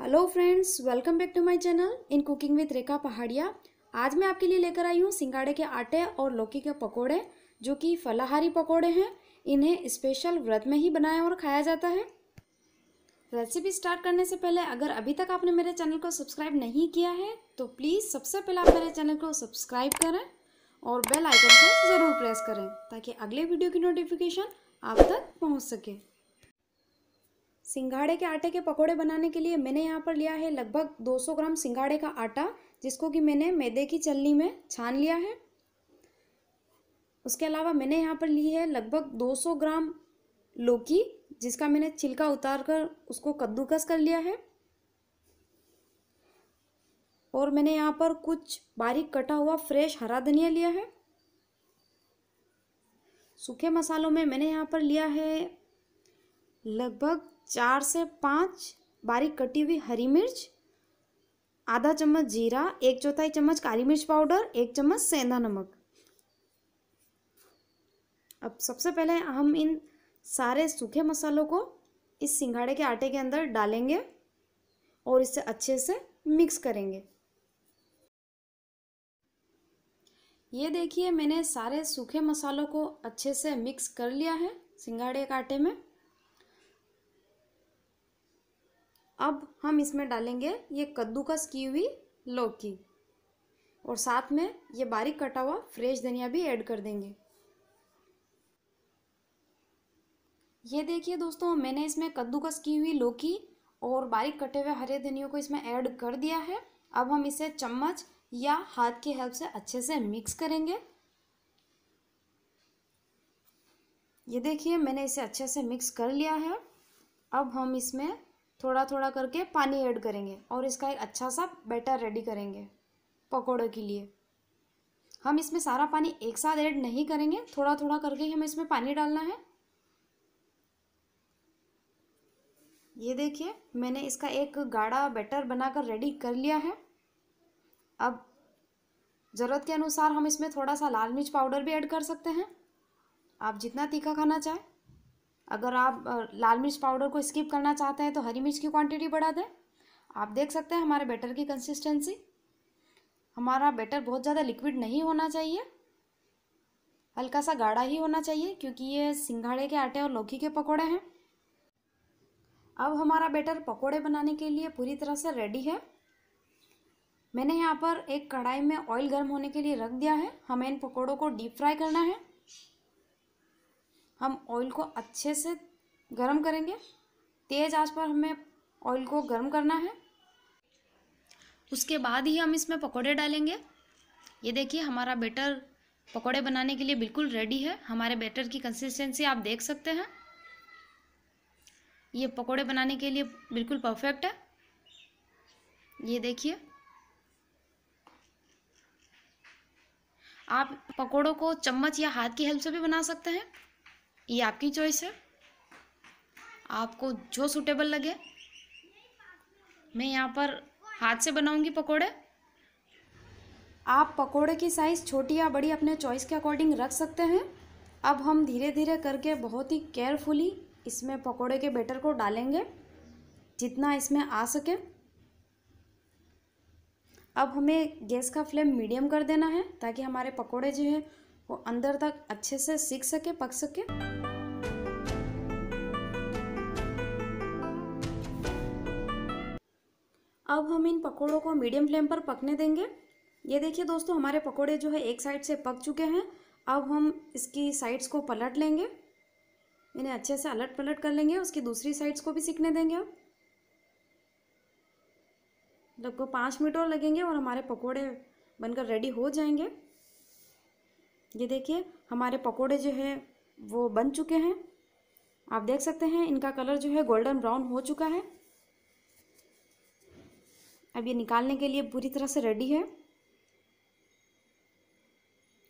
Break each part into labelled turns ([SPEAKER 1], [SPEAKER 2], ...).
[SPEAKER 1] hello friends welcome back to my channel in cooking with Rekha Pahadia आज मैं आपके लिए लेकर आई हूँ सिंगाड़े के आटे और लौकी के पकोड़े जो कि फलाहारी पकोड़े हैं इन्हें स्पेशल व्रत में ही बनाया और खाया जाता है रेसिपी स्टार्ट करने से पहले अगर अभी तक आपने मेरे चैनल को सब्सक्राइब नहीं किया है तो प्लीज़ सबसे पहले आप मेरे चैनल को सब्सक्राइब करें और बेल आइकन को ज़रूर प्रेस करें ताकि अगले वीडियो की नोटिफिकेशन आप तक पहुँच सके सिंघाड़े के आटे के पकोड़े बनाने के लिए मैंने यहाँ पर लिया है लगभग 200 ग्राम सिंघाड़े का आटा जिसको कि मैंने मैदे की चलनी में छान लिया है उसके अलावा मैंने यहाँ पर ली है लगभग 200 ग्राम लौकी जिसका मैंने छिलका उतार कर उसको कद्दूकस कर लिया है और मैंने यहाँ पर कुछ बारीक कटा हुआ फ्रेश हरा धनिया लिया है सूखे मसालों में मैंने यहाँ पर लिया है लगभग चार से पाँच बारीक कटी हुई हरी मिर्च आधा चम्मच जीरा एक चौथाई चम्मच काली मिर्च पाउडर एक चम्मच सेंधा नमक अब सबसे पहले हम इन सारे सूखे मसालों को इस सिंघाड़े के आटे के अंदर डालेंगे और इसे अच्छे से मिक्स करेंगे ये देखिए मैंने सारे सूखे मसालों को अच्छे से मिक्स कर लिया है सिंघाड़े के आटे में अब हम इसमें डालेंगे ये कद्दूकस की हुई लौकी और साथ में ये बारीक कटा हुआ फ्रेश धनिया भी ऐड कर देंगे ये देखिए दोस्तों मैंने इसमें कद्दूकस की हुई लौकी और बारीक कटे हुए हरे धनियों को इसमें ऐड कर दिया है अब हम इसे चम्मच या हाथ की हेल्प से अच्छे से मिक्स करेंगे ये देखिए मैंने इसे अच्छे से मिक्स कर लिया है अब हम इसमें थोड़ा थोड़ा करके पानी ऐड करेंगे और इसका एक अच्छा सा बैटर रेडी करेंगे पकौड़े के लिए हम इसमें सारा पानी एक साथ ऐड नहीं करेंगे थोड़ा थोड़ा करके हमें इसमें पानी डालना है ये देखिए मैंने इसका एक गाढ़ा बैटर बनाकर रेडी कर लिया है अब ज़रूरत के अनुसार हम इसमें थोड़ा सा लाल मिर्च पाउडर भी ऐड कर सकते हैं आप जितना तीखा खाना चाहें अगर आप लाल मिर्च पाउडर को स्किप करना चाहते हैं तो हरी मिर्च की क्वांटिटी बढ़ा दें आप देख सकते हैं हमारे बैटर की कंसिस्टेंसी हमारा बैटर बहुत ज़्यादा लिक्विड नहीं होना चाहिए हल्का सा गाढ़ा ही होना चाहिए क्योंकि ये सिंघाड़े के आटे और लौकी के पकौड़े हैं अब हमारा बैटर पकौड़े बनाने के लिए पूरी तरह से रेडी है मैंने यहाँ पर एक कढ़ाई में ऑयल गर्म होने के लिए रख दिया है हमें इन पकौड़ों को डीप फ्राई करना है हम ऑयल को अच्छे से गर्म करेंगे तेज़ आंच पर हमें
[SPEAKER 2] ऑयल को गर्म करना है उसके बाद ही हम इसमें पकोड़े डालेंगे ये देखिए हमारा बेटर पकोड़े बनाने के लिए बिल्कुल रेडी है हमारे बेटर की कंसिस्टेंसी आप देख सकते हैं ये पकोड़े बनाने के लिए बिल्कुल परफेक्ट है ये देखिए आप पकोड़ों को चम्मच या हाथ की हेल्प से भी बना सकते हैं ये आपकी चॉइस है आपको जो सूटेबल लगे मैं यहाँ पर हाथ से बनाऊंगी पकोड़े
[SPEAKER 1] आप पकोड़े की साइज़ छोटी या बड़ी अपने चॉइस के अकॉर्डिंग रख सकते हैं अब हम धीरे धीरे करके बहुत ही केयरफुली इसमें पकोड़े के बैटर को डालेंगे जितना इसमें आ सके अब हमें गैस का फ्लेम मीडियम कर देना है ताकि हमारे पकोड़े जो है वो अंदर तक अच्छे से सीख सके पक सके अब हम इन पकोड़ों को मीडियम फ्लेम पर पकने देंगे ये देखिए दोस्तों हमारे पकोड़े जो है एक साइड से पक चुके हैं अब हम इसकी साइड्स को पलट लेंगे इन्हें अच्छे से अलट पलट कर लेंगे उसकी दूसरी साइड्स को भी सीखने देंगे हम लगभग पाँच मिनट और लगेंगे और हमारे पकोड़े बनकर रेडी हो जाएंगे ये देखिए हमारे पकोड़े जो है वो बन चुके हैं आप देख सकते हैं इनका कलर जो है गोल्डन ब्राउन हो चुका है अब ये निकालने के लिए पूरी तरह से रेडी है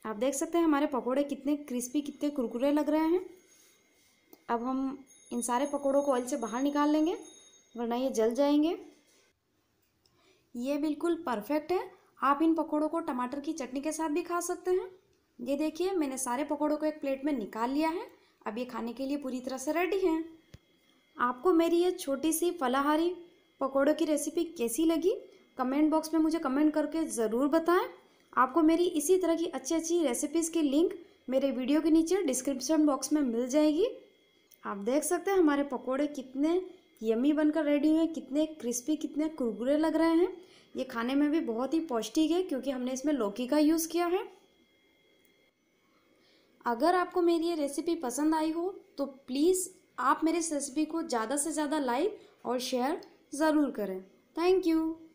[SPEAKER 1] आप देख सकते हैं हमारे पकोड़े कितने क्रिस्पी कितने कुरकुरे लग रहे हैं अब हम इन सारे पकोड़ों को ऑयल से बाहर निकाल लेंगे वरना ये जल जाएंगे ये बिल्कुल परफेक्ट है आप इन पकोड़ों को टमाटर की चटनी के साथ भी खा सकते हैं ये देखिए मैंने सारे पकौड़ों को एक प्लेट में निकाल लिया है अब ये खाने के लिए पूरी तरह से रेडी हैं आपको मेरी ये छोटी सी फलाहारी पकौड़ों की रेसिपी कैसी लगी कमेंट बॉक्स में मुझे कमेंट करके ज़रूर बताएं आपको मेरी इसी तरह की अच्छी अच्छी रेसिपीज़ की लिंक मेरे वीडियो के नीचे डिस्क्रिप्शन बॉक्स में मिल जाएगी आप देख सकते हैं हमारे पकौड़े कितने यमी बनकर रेडी हुए कितने क्रिस्पी कितने कुरकुरे लग रहे हैं ये खाने में भी बहुत ही पौष्टिक है क्योंकि हमने इसमें लौकी का यूज़ किया है अगर आपको मेरी ये रेसिपी पसंद आई हो तो प्लीज़ आप मेरे इस रेसिपी को ज़्यादा से ज़्यादा लाइक और शेयर ज़रूर करें थैंक यू